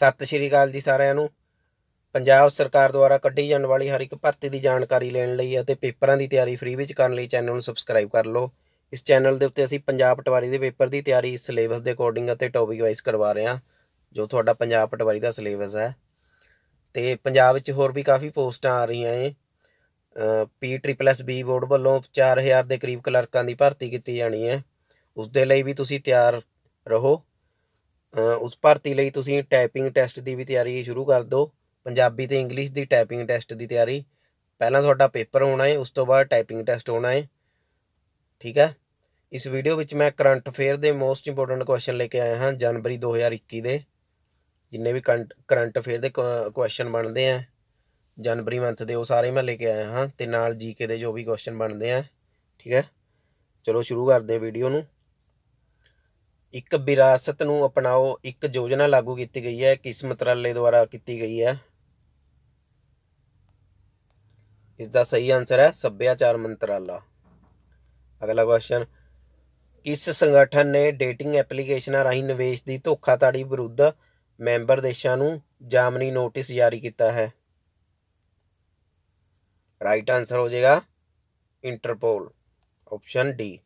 ਸਤਿ ਸ਼੍ਰੀ ਅਕਾਲ ਜੀ ਸਾਰਿਆਂ ਨੂੰ ਪੰਜਾਬ ਸਰਕਾਰ ਦੁਆਰਾ ਕੱਢੀ ਜਾਣ ਵਾਲੀ ਹਰ ਇੱਕ ਭਰਤੀ ਦੀ ਜਾਣਕਾਰੀ ਲੈਣ ਲਈ ਅਤੇ ਪੇਪਰਾਂ ਦੀ ਤਿਆਰੀ ਫ੍ਰੀ ਵਿੱਚ ਕਰਨ ਲਈ ਚੈਨਲ ਨੂੰ ਸਬਸਕ੍ਰਾਈਬ ਕਰ ਲਓ ਇਸ ਚੈਨਲ ਦੇ ਉੱਤੇ ਅਸੀਂ ਪੰਜਾਬ ਪਟਵਾਰੀ ਦੇ ਪੇਪਰ ਦੀ ਤਿਆਰੀ ਸਿਲੇਬਸ ਦੇ ਅਕੋਰਡਿੰਗ ਅਤੇ ਟੌਪਿਕ ਵਾਈਜ਼ ਕਰਵਾ ਰਹੇ ਹਾਂ ਜੋ ਤੁਹਾਡਾ ਪੰਜਾਬ ਪਟਵਾਰੀ ਦਾ ਸਿਲੇਬਸ ਹੈ ਤੇ ਪੰਜਾਬ ਵਿੱਚ ਹੋਰ ਵੀ ਕਾਫੀ ਪੋਸਟਾਂ ਆ ਰਹੀਆਂ ਏ P triple S B board ਵੱਲੋਂ 4000 ਦੇ ਕਰੀਬ ਕਲਰਕਾਂ ਦੀ ਭਰਤੀ ਕੀਤੀ ਜਾਣੀ ਹੈ ਉਸ ਦੇ ਲਈ ਵੀ ਤੁਸੀਂ ਤਿਆਰ ਰਹੋ ਉਸ ਭਰਤੀ ਲਈ ਤੁਸੀਂ ਟਾਈਪਿੰਗ ਟੈਸਟ ਦੀ ਵੀ ਤਿਆਰੀ ਸ਼ੁਰੂ ਕਰ ਦਿਓ ਪੰਜਾਬੀ ਤੇ ਇੰਗਲਿਸ਼ ਦੀ ਟਾਈਪਿੰਗ ਟੈਸਟ ਦੀ ਤਿਆਰੀ ਪਹਿਲਾਂ ਤੁਹਾਡਾ ਪੇਪਰ ਹੋਣਾ ਹੈ ਉਸ ਤੋਂ ਬਾਅਦ ਟਾਈਪਿੰਗ ਟੈਸਟ ਹੋਣਾ ਹੈ ਠੀਕ ਹੈ ਇਸ ਵੀਡੀਓ ਵਿੱਚ ਮੈਂ ਕਰੰਟ ਅਫੇਅਰ ਦੇ ਮੋਸਟ ਇੰਪੋਰਟੈਂਟ ਕੁਐਸਚਨ ਲੈ ਕੇ ਆਇਆ ਹਾਂ ਜਨਵਰੀ 2021 ਦੇ ਜਿੰਨੇ ਵੀ ਕਰੰਟ ਅਫੇਅਰ ਦੇ ਕੁਐਸਚਨ ਬਣਦੇ ਆ ਜਨਵਰੀ ਮੰਥ ਦੇ ਉਹ ਸਾਰੇ ਮੈਂ ਲੈ ਕੇ ਆਇਆ ਹਾਂ ਤੇ ਨਾਲ ਜੀਕੇ ਦੇ ਜੋ ਵੀ ਕੁਐਸਚਨ ਬਣਦੇ ਆ ਠੀਕ ਹੈ ਚਲੋ ਸ਼ੁਰੂ ਕਰਦੇ ਆ ਵੀਡੀਓ ਨੂੰ ਇੱਕ ਵਿਰਾਸਤ ਨੂੰ ਅਪਣਾਓ ਇੱਕ ਯੋਜਨਾ ਲਾਗੂ ਕੀਤੀ ਗਈ ਹੈ ਕਿਸ ਮੰਤਰਾਲੇ ਦੁਆਰਾ ਕੀਤੀ ਗਈ ਹੈ ਇਸ ਦਾ ਸਹੀ ਆਨਸਰ ਹੈ ਸੱਭਿਆਚਾਰ ਮੰਤਰਾਲਾ ਅਗਲਾ ਕੁਐਸਚਨ ਕਿਸ ਸੰਗਠਨ ਨੇ ਡੇਟਿੰਗ ਐਪਲੀਕੇਸ਼ਨਾਂ ਰਾਹੀਂ ਨਿਵੇਸ਼ ਦੀ ਧੋਖਾਧੜੀ ਵਿਰੁੱਧ ਮੈਂਬਰ ਦੇਸ਼ਾਂ ਨੂੰ ਜਾਮਨੀ ਨੋਟਿਸ ਜਾਰੀ ਕੀਤਾ ਹੈ ਰਾਈਟ ਆਨਸਰ ਹੋ ਜਾਏਗਾ ਇੰਟਰਪੋਲ ਆਪਸ਼ਨ ਡੀ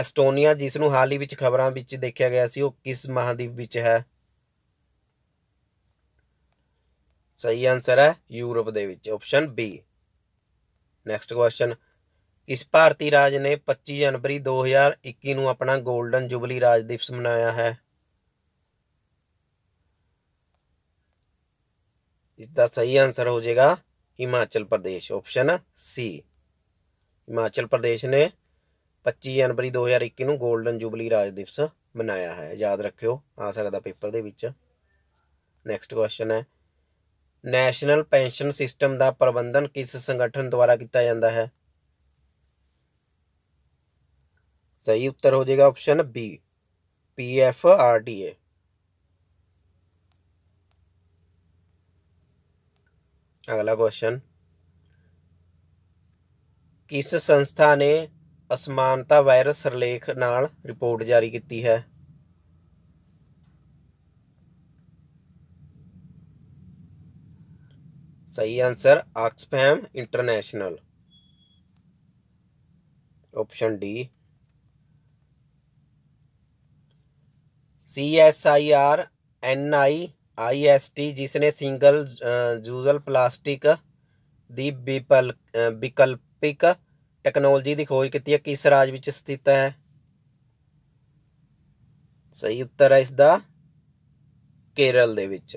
ਐਸਟੋਨੀਆ ਜਿਸ ਨੂੰ ਹਾਲ ਹੀ ਵਿੱਚ ਖਬਰਾਂ ਵਿੱਚ ਦੇਖਿਆ ਗਿਆ ਸੀ ਉਹ ਕਿਸ ਮਹਾਦੀਪ ਵਿੱਚ ਹੈ ਸਹੀ ਆਨਸਰ ਹੈ ਯੂਰਪ ਦੇ ਵਿੱਚ ਆਪਸ਼ਨ ਬੀ ਨੈਕਸਟ ਕੁਐਸਚਨ ਇਸ ਭਾਰਤੀ ਰਾਜ ਨੇ 25 ਜਨਵਰੀ 2021 ਨੂੰ ਆਪਣਾ 골ਡਨ ਜੁਬਲੀ ਰਾਜ ਦਿਵਸ ਮਨਾਇਆ ਹੈ ਇਸ ਦਾ ਸਹੀ ਆਨਸਰ ਹੋ ਜਾਏਗਾ ਹਿਮਾਚਲ ਪ੍ਰਦੇਸ਼ ਆਪਸ਼ਨ ਸੀ ਹਿਮਾਚਲ ਪ੍ਰਦੇਸ਼ ਨੇ 25 ਜਨਵਰੀ 2021 ਨੂੰ 골ਡਨ ਜੁਬਲੀ ਰਾਜ ਦਿਵਸ ਮਨਾਇਆ ਹੈ ਯਾਦ ਰੱਖਿਓ ਆ ਸਕਦਾ ਪੇਪਰ ਦੇ ਵਿੱਚ ਨੈਕਸਟ ਕੁਐਸਚਨ ਹੈ ਨੈਸ਼ਨਲ ਪੈਨਸ਼ਨ ਸਿਸਟਮ ਦਾ ਪ੍ਰਬੰਧਨ ਕਿਸ ਸੰਗਠਨ ਦੁਆਰਾ ਕੀਤਾ ਜਾਂਦਾ ਹੈ ਸਹੀ ਉੱਤਰ ਹੋ ਜਾਏਗਾ ਆਪਸ਼ਨ ਬੀ ਆਰਡੀਏ ਅਗਲਾ ਕੁਐਸਚਨ ਕਿਸ ਸੰਸਥਾ ਨੇ असमानता वायरस सरलेख न रिपोर्ट जारी की है सही answer Oxfam International option D C S I R N I I S T जिसने सिंगल जूजल प्लास्टिक दी विकल्पिक ਟੈਕਨੋਲੋਜੀ ਦੀ ਖੋਜ ਕੀਤੀ ਹੈ ਕਿਸ ਰਾਜ ਵਿੱਚ ਸਥਿਤ ਹੈ ਸਹੀ ਉੱਤਰ ਹੈ ਇਸ ਦਾ ਕੇਰਲ ਦੇ ਵਿੱਚ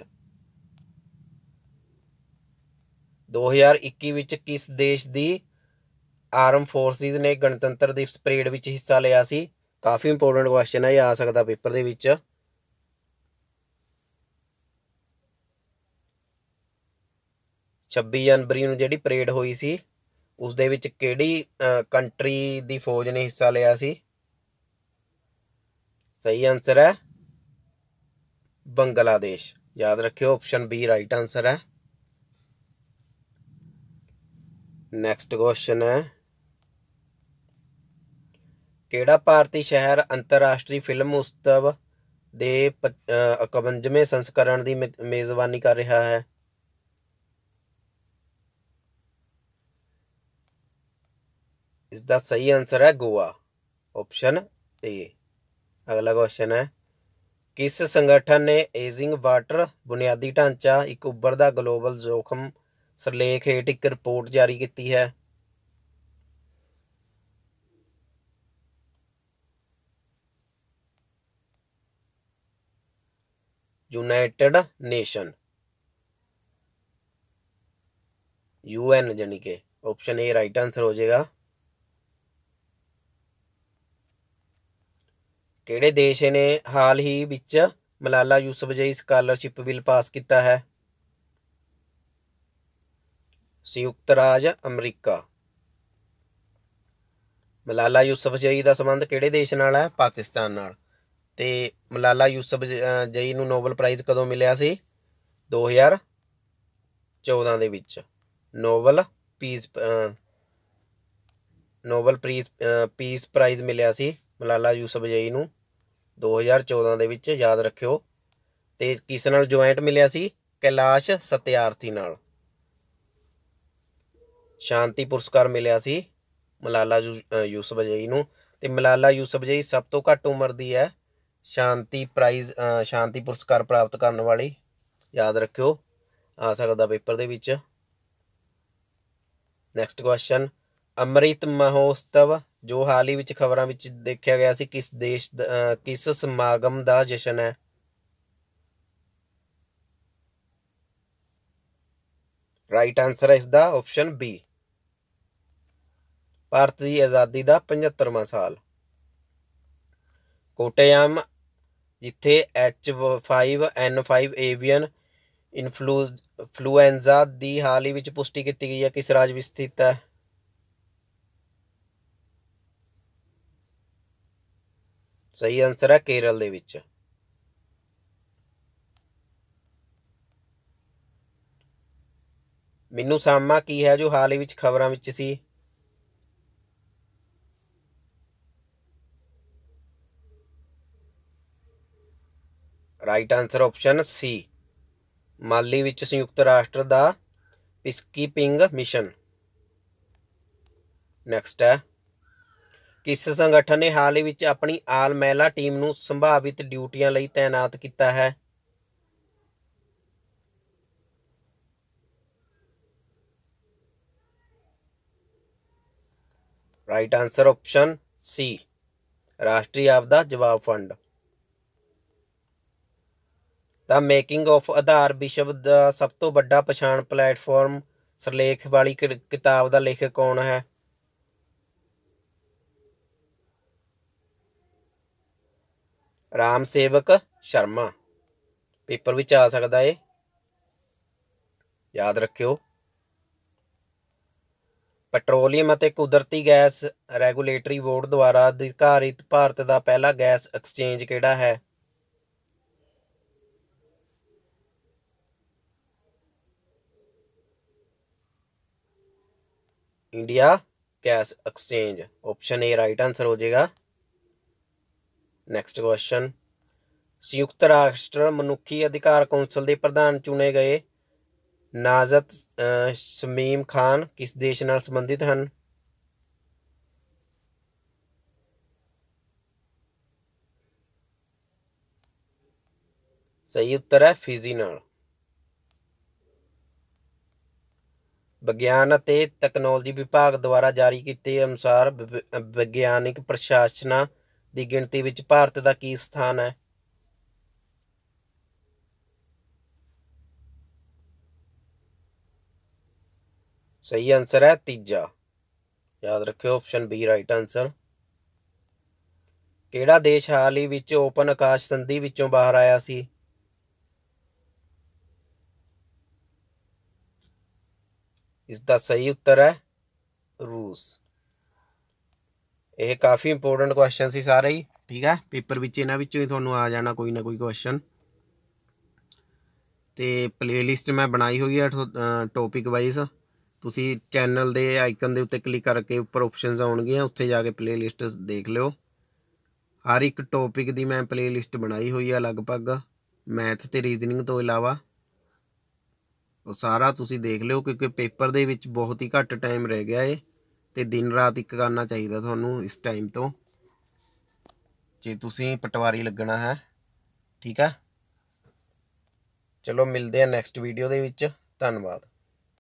2021 ਵਿੱਚ ਕਿਸ ਦੇਸ਼ ਦੀ ਆਰਮ ਫੋਰਸਿਸ ਨੇ ਗਣਤੰਤਰ ਦਿਵਸ ਪਰੇਡ ਵਿੱਚ ਹਿੱਸਾ ਲਿਆ ਸੀ ਕਾਫੀ ਇੰਪੋਰਟੈਂਟ ਕੁਐਸਚਨ ਹੈ ਇਹ ਆ ਸਕਦਾ ਪੇਪਰ ਦੇ ਵਿੱਚ ਛੱਬੀ ਜਨਵਰੀ ਨੂੰ ਜਿਹੜੀ ਪਰੇਡ ਹੋਈ ਸੀ ਉਸ ਦੇ ਵਿੱਚ ਕਿਹੜੀ ਕੰਟਰੀ ਦੀ ਫੌਜ ਨੇ ਹਿੱਸਾ ਲਿਆ ਸੀ ਸਹੀ ਆਨਸਰ ਹੈ ਬੰਗਲਾਦੇਸ਼ ਯਾਦ ਰੱਖਿਓ ਆਪਸ਼ਨ ਬੀ ਰਾਈਟ ਆਨਸਰ ਹੈ ਨੈਕਸਟ ਕੁਐਸਚਨ ਹੈ ਕਿਹੜਾ ਭਾਰਤੀ ਸ਼ਹਿਰ ਅੰਤਰਰਾਸ਼ਟਰੀ ਫਿਲਮ ਉਤਸਵ ਦੇ 51ਵੇਂ ਸੰਸਕਰਣ ਦੀ ਮੇਜ਼ਬਾਨੀ ਕਰ ਰਿਹਾ ਹੈ इसका सही आंसर है गोवा ऑप्शन ए अगला क्वेश्चन है किस संगठन ने एजिंग वाटर बुनियादी ढांचा एक उभरदा ग्लोबल जोखम सरलेख हेठ एक रिपोर्ट जारी की है यूनाइटेड नेशन यूएन जानी के ऑप्शन ए राइट आंसर हो जाएगा ਕਿਹੜੇ ਦੇਸ਼ ਨੇ ਹਾਲ ਹੀ ਵਿੱਚ Malala Yousafzai scholarship bill pass ਕੀਤਾ ਹੈ ਸੰਯੁਕਤ ਰਾਜ ਅਮਰੀਕਾ ਮਲਾਲਾ ਯੂਸਫਜ਼ਈ ਦਾ ਸਬੰਧ ਕਿਹੜੇ ਦੇਸ਼ ਨਾਲ ਹੈ ਪਾਕਿਸਤਾਨ ਨਾਲ ਤੇ ਮਲਾਲਾ ਯੂਸਫਜ਼ਈ ਨੂੰ ਨੋਬਲ ਪ੍ਰਾਈਜ਼ ਕਦੋਂ ਮਿਲਿਆ ਸੀ 2014 ਦੇ ਵਿੱਚ Nobel peace Nobel prize peace prize ਮਿਲਿਆ ਸੀ ਮਲਾਲਾ ਯੂਸਫਜ਼ਈ ਨੂੰ 2014 ਦੇ ਵਿੱਚ ਯਾਦ ਰੱਖਿਓ ਤੇ ਕਿਸ ਨਾਲ ਜੁਆਇੰਟ ਮਿਲਿਆ ਸੀ ਕੈਲਾਸ਼ ਸਤਿਆਰਥੀ ਨਾਲ ਸ਼ਾਂਤੀ ਪੁਰਸਕਾਰ ਮਿਲਿਆ ਸੀ ਮਲਾਲਾ ਯੂਸਫ ਜਈ ਨੂੰ ਤੇ ਮਲਾਲਾ ਯੂਸਫ ਜਈ ਸਭ ਤੋਂ ਘੱਟ ਉਮਰ ਦੀ ਹੈ ਸ਼ਾਂਤੀ ਪ੍ਰਾਈਜ਼ ਸ਼ਾਂਤੀ ਪੁਰਸਕਾਰ ਪ੍ਰਾਪਤ ਕਰਨ ਵਾਲੀ ਯਾਦ ਰੱਖਿਓ ਆ ਸਕਦਾ ਪੇਪਰ ਦੇ ਵਿੱਚ ਨੈਕਸਟ ਕੁਐਸਚਨ ਅਮ੍ਰਿਤ ਮਹੋਸਤਵ ਜੋ ਹਾਲ ਹੀ ਵਿੱਚ ਖਬਰਾਂ ਵਿੱਚ ਦੇਖਿਆ ਗਿਆ ਸੀ ਕਿਸ ਦੇਸ਼ ਕਿਸ ਸਮਾਗਮ ਦਾ ਜਸ਼ਨ ਹੈ ਰਾਈਟ ਆਨਸਰ ਹੈ ਇਸ ਦਾ ਆਪਸ਼ਨ ਬੀ ਭਾਰਤ ਦੀ ਆਜ਼ਾਦੀ ਦਾ 75ਵਾਂ ਸਾਲ ਕੋਟਯਾਮ ਜਿੱਥੇ H5N5 avian influenza ਦੀ ਹਾਲ ਹੀ ਵਿੱਚ ਪੁਸ਼ਟੀ ਕੀਤੀ ਗਈ ਹੈ ਕਿਸ ਰਾਜ ਵਿੱਚ ਸਥਿਤ ਹੈ ਸਹੀ ਆਨਸਰ ਹੈ ਕੇਰਲ ਦੇ ਵਿੱਚ ਮੈਨੂੰ ਸਾਮਾ ਕੀ ਹੈ ਜੋ ਹਾਲ ਹੀ ਵਿੱਚ ਖਬਰਾਂ ਵਿੱਚ ਸੀ right answer option C Mali ਵਿੱਚ ਸੰਯੁਕਤ ਰਾਸ਼ਟਰ ਦਾ ਪਿਸਕੀਪਿੰਗ ਮਿਸ਼ਨ ਨੈਕਸਟ ਹੈ ਕਿਸ ਸੰਗਠਨ ਨੇ ਹਾਲ ਹੀ ਵਿੱਚ ਆਪਣੀ ਆਲ ਮਹਿਲਾ ਟੀਮ ਨੂੰ ਸੰਭਾਵਿਤ ਡਿਊਟੀਆਂ ਲਈ ਤਾਇਨਾਤ ਕੀਤਾ ਹੈ ਰਾਈਟ ਆਨਸਰ ਆਪਸ਼ਨ ਸੀ ਰਾਸ਼ਟਰੀ ਆਪਦਾ ਜਵਾਬ ਫੰਡ ਦਾ ਮੇਕਿੰਗ ਆਫ ਆਧਾਰ ਵਿਸ਼ਵ ਦਾ ਸਭ ਤੋਂ ਵੱਡਾ ਪਛਾਣ ਪਲੇਟਫਾਰਮ ਸਰਲੇਖ ਵਾਲੀ ਕਿਤਾਬ ਦਾ ਲੇਖਕ ਕੌਣ ਹੈ ਰਾਮ ਸੇਵਕ ਸ਼ਰਮਾ ਪੇਪਰ ਵਿੱਚ ਆ ਸਕਦਾ ਏ ਯਾਦ ਰੱਖਿਓ ਪੈਟਰੋਲੀਅਮ ਅਤੇ ਕੁਦਰਤੀ ਗੈਸ ਰੈਗੂਲੇਟਰੀ ਬੋਰਡ ਦੁਆਰਾ ਅਧਿਕਾਰਿਤ ਭਾਰਤ ਦਾ ਪਹਿਲਾ ਗੈਸ ਐਕਸਚੇਂਜ ਕਿਹੜਾ ਹੈ India gas exchange option A right answer ਹੋ ਜਾਏਗਾ ਨੈਕਸਟ ਕੁਐਸਚਨ ਸੰਯੁਕਤ ਰਾਸ਼ਟਰ ਮਨੁੱਖੀ ਅਧਿਕਾਰ ਕੌਂਸਲ ਦੇ ਪ੍ਰਧਾਨ ਚੁਣੇ ਗਏ ਨਾਜ਼ਤ ਸਮੀਮ ਖਾਨ ਕਿਸ ਦੇਸ਼ ਨਾਲ ਸੰਬੰਧਿਤ ਹਨ ਸਹੀ ਉੱਤਰ ਹੈ ਫਿਜੀ ਨਾਲ ਵਿਗਿਆਨ ਅਤੇ ਟੈਕਨੋਲੋਜੀ ਵਿਭਾਗ ਦੁਆਰਾ ਜਾਰੀ ਕੀਤੇ ਅਨੁਸਾਰ ਵਿਗਿਆਨਿਕ ਪ੍ਰਸ਼ਾਸਨਾ ਦੀ ਗਿਣਤੀ ਵਿੱਚ ਭਾਰਤ ਦਾ ਕੀ ਸਥਾਨ ਹੈ ਸਹੀ ਆਨਸਰ ਹੈ ਤੀਜਾ ਯਾਦ ਰੱਖਿਓ ਆਪਸ਼ਨ ਬੀ ਰਾਈਟ ਆਨਸਰ ਕਿਹੜਾ ਦੇਸ਼ ਹਾਲ ਹੀ ਵਿੱਚ ਓਪਨ ਆਕਾਸ਼ ਸੰਧੀ ਵਿੱਚੋਂ ਬਾਹਰ ਆਇਆ ਸੀ ਇਸ ਦਾ ਸਹੀ ਉੱਤਰ ਹੈ ਰੂਸ ਇਹ ਕਾਫੀ ਇੰਪੋਰਟੈਂਟ ਕੁਐਸਚਨ ਸੀ ਸਾਰੇ ਹੀ ਠੀਕ ਹੈ ਪੇਪਰ ਵਿੱਚ ਇਹਨਾਂ ਵਿੱਚੋਂ ਹੀ ਤੁਹਾਨੂੰ ਆ ਜਾਣਾ ਕੋਈ ਨਾ ਕੋਈ ਕੁਐਸਚਨ ਤੇ ਪਲੇਲਿਸਟ ਮੈਂ ਬਣਾਈ ਹੋਈ ਹੈ ਟੌਪਿਕ ਵਾਈਜ਼ ਤੁਸੀਂ ਚੈਨਲ ਦੇ ਆਈਕਨ ਦੇ ਉੱਤੇ ਕਲਿੱਕ ਕਰਕੇ ਉੱਪਰ ਆਪਸ਼ਨਸ ਆਉਣਗੀਆਂ ਉੱਥੇ ਜਾ ਕੇ ਪਲੇਲਿਸਟ ਦੇਖ ਲਿਓ ਹਰ ਇੱਕ ਟੌਪਿਕ ਦੀ ਮੈਂ ਪਲੇਲਿਸਟ ਬਣਾਈ ਹੋਈ ਹੈ ਲਗਭਗ ਮੈਥ ਤੇ ਰੀਜ਼ਨਿੰਗ ਤੋਂ ਇਲਾਵਾ ਉਹ ਸਾਰਾ ਤੁਸੀਂ ਦੇਖ ਲਿਓ ਕਿਉਂਕਿ ਪੇਪਰ ਦੇ ਵਿੱਚ ਬਹੁਤ ਹੀ ਘੱਟ ਟਾਈਮ ਰਹਿ ਗਿਆ ਏ ਤੇ ਦਿਨ ਰਾਤ ਇੱਕ ਕਰਨਾ ਚਾਹੀਦਾ ਤੁਹਾਨੂੰ ਇਸ ਟਾਈਮ ਤੋਂ ਜੇ ਤੁਸੀਂ ਪਟਵਾਰੀ ਲੱਗਣਾ ਹੈ ਠੀਕ ਹੈ ਚਲੋ ਮਿਲਦੇ ਆ ਨੈਕਸਟ ਵੀਡੀਓ ਦੇ ਵਿੱਚ ਧੰਨਵਾਦ